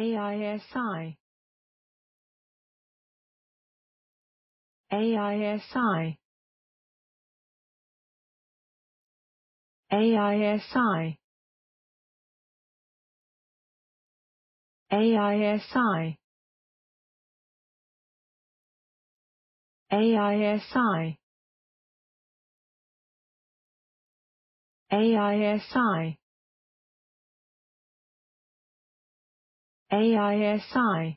AISI AISI AISI AISI AISI AISI AISI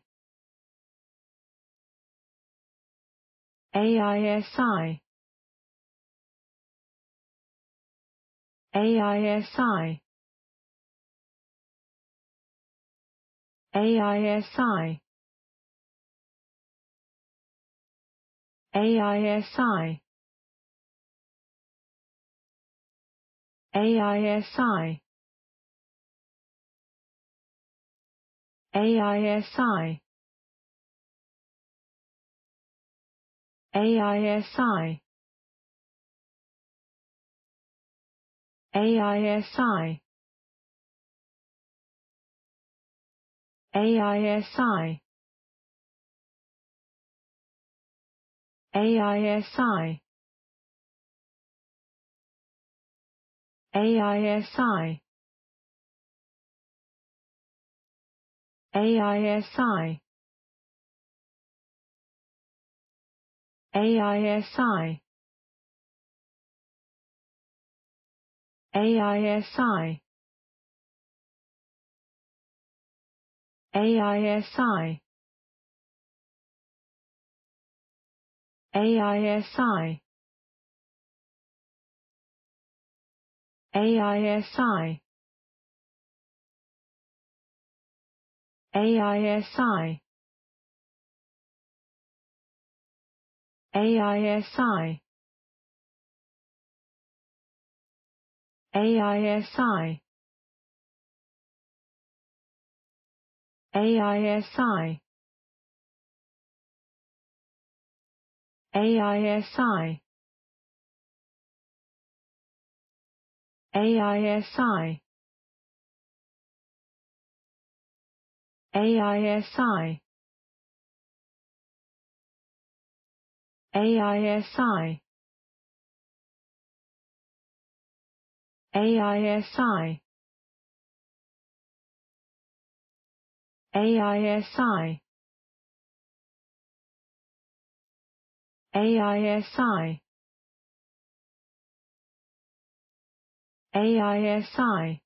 AISI AISI AISI AISI AISI AISI AISI AISI AISI AISI AISI AISI AISI AISI AISI AISI AISI AISI AISI AISI AISI AISI AISI AISI AISI AISI AISI AISI AISI